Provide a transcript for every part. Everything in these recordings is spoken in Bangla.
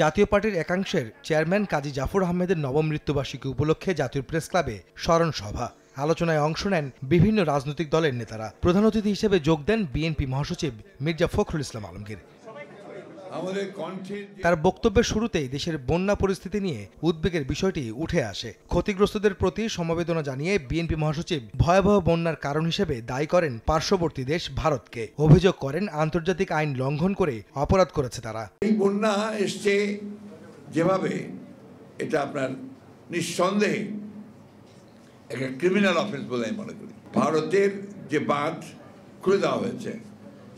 জাতীয় পার্টির একাংশের চেয়ারম্যান কাজী জাফর আহমেদের নবম মৃত্যুবার্ষিকী উপলক্ষে জাতীয় প্রেস ক্লাবে স্মরণ সভা আলোচনায় অংশ নেন বিভিন্ন রাজনৈতিক দলের নেতারা প্রধান অতিথি হিসেবে যোগ দেন বিএনপি মহাসচিব মির্জা ফখরুল ইসলাম আলমগীর তার বক্তব্যের শুরুতেই দেশের বন্যা পরিস্থিতি নিয়ে উদ্বেগের বিষয়টি উঠে আসে ক্ষতিগ্রস্তদের প্রতি সমবেদনা জানিয়ে বিএনপি মহাসচিব ভয়াবহ বন্যার কারণ হিসেবে দায়ী করেন পার্শ্ববর্তী দেশ ভারতকে অভিযোগ করেন আন্তর্জাতিক আইন লঙ্ঘন করে অপরাধ করেছে তারা এই বন্যা এসছে যেভাবে এটা আপনার নিঃসন্দেহে একটা ক্রিমিনাল অফেন্স বলে আমি মনে করি ভারতের যে বাঁধ খুলে দেওয়া হয়েছে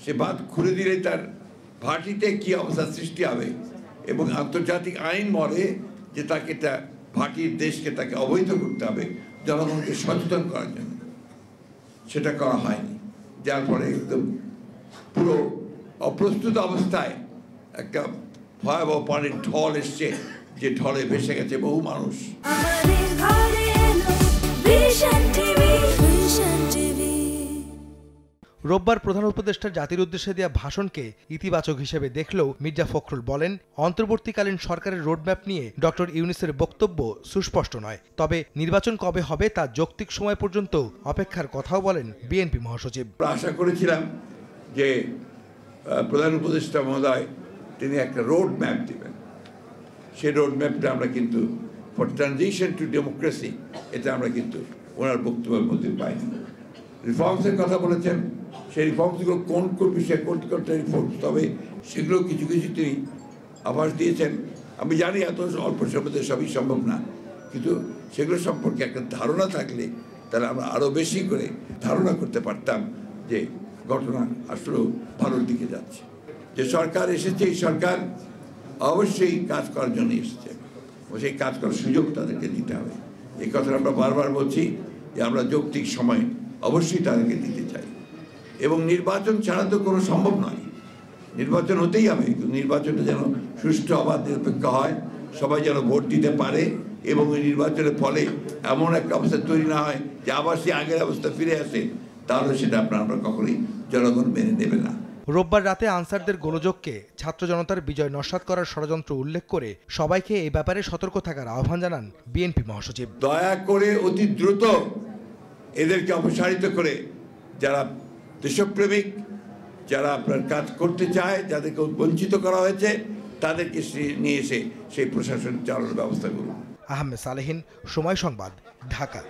সে বাঁধ খুলে দিলে তার ভাটিতে কি অবস্থার সৃষ্টি হবে এবং আন্তর্জাতিক আইন মরে যে তাকে তা ভাটির দেশকে তাকে অবৈধ করতে হবে জনগণকে সচেতন করার জন্য সেটা করা হয়নি যার ফলে একদম পুরো অপ্রস্তুত অবস্থায় একটা ভয়াবহ পানির ঢল এসছে যে ঢলে ভেসে গেছে বহু মানুষ রোববার প্রধান উপদেষ্টা জাতির উদ্দেশ্যে দেওয়া ভাষণকে ইতিবাচক হিসেবে দেখলেও মির্জা ফখরুল বলেন অন্তর্বর্তীকালীন সরকারের রোডম্যাপ নিয়ে ডক্টর ইউনিসের বক্তব্য সুস্পষ্ট নয় তবে নির্বাচন কবে হবে তা যৌক্তিক সময় পর্যন্ত অপেক্ষার কথাও বলেন বিএনপি মহাসচিব আশা করেছিলাম যে প্রধান উপদেষ্টা মহোদয় তিনি একটা রোড ম্যাপ দেবেন সেই রোড ম্যাপটা আমরা কিন্তু ফর ট্রানজিশন টু ডেমোক্রেসি এটা আমরা কিন্তু ওনার বক্তব্যের মধ্যে পাইনি রিফর্মসের কথা বলেছেন রিফর্মসগুলো কোন কোন বিষয়ে কোন কোন রিফর্মস তবে সেগুলো কিছু কিছু তিনি আভাস দিয়েছেন আমি জানি এত অল্প সময়ের সবই সম্ভব না কিন্তু সেগুলো সম্পর্কে একটা ধারণা থাকলে তাহলে আমরা আরও বেশি করে ধারণা করতে পারতাম যে ঘটনা আসলেও ভালোর দিকে যাচ্ছে যে সরকার এসেছে এই সরকার অবশ্যই কাজ করার জন্য এসেছে সেই কাজ করার সুযোগ তাদেরকে দিতে হবে এই কথাটা আমরা বারবার বলছি যে আমরা যৌক্তিক সময় অবশ্যই তাদেরকে দিতে চাই এবং নির্বাচন ছাড়া তো কোনো সম্ভব নয় নির্বাচন হতেই হবে নির্বাচনটা যেন সুষ্ঠু অবাধ নিরপেক্ষ হয় সবাই যেন ভোট দিতে পারে এবং ওই নির্বাচনের ফলে এমন একটা অবস্থা তৈরি না হয় যে আবার সে আগের অবস্থা ফিরে আসে তাহলে সেটা আপনার আমরা কখনোই জনগণ মেনে নেবে না রোববার রাতে আনসারদের গোলযোগকে ছাত্র জনতার বিজয় নস্বাত করার ষড়যন্ত্র উল্লেখ করে সবাইকে এই ব্যাপারে সতর্ক থাকার আহ্বান জানান বিএনপি মহাসচিব দয়া করে অতি দ্রুত এদেরকে অপসারিত করে যারা দেশপ্রেমিক যারা আপনার কাজ করতে চায় যাদেরকে বঞ্চিত করা হয়েছে তাদেরকে নিয়ে এসে সেই প্রশাসন চালানোর ব্যবস্থা করুন আহমেদ সালেহীন সময় সংবাদ ঢাকা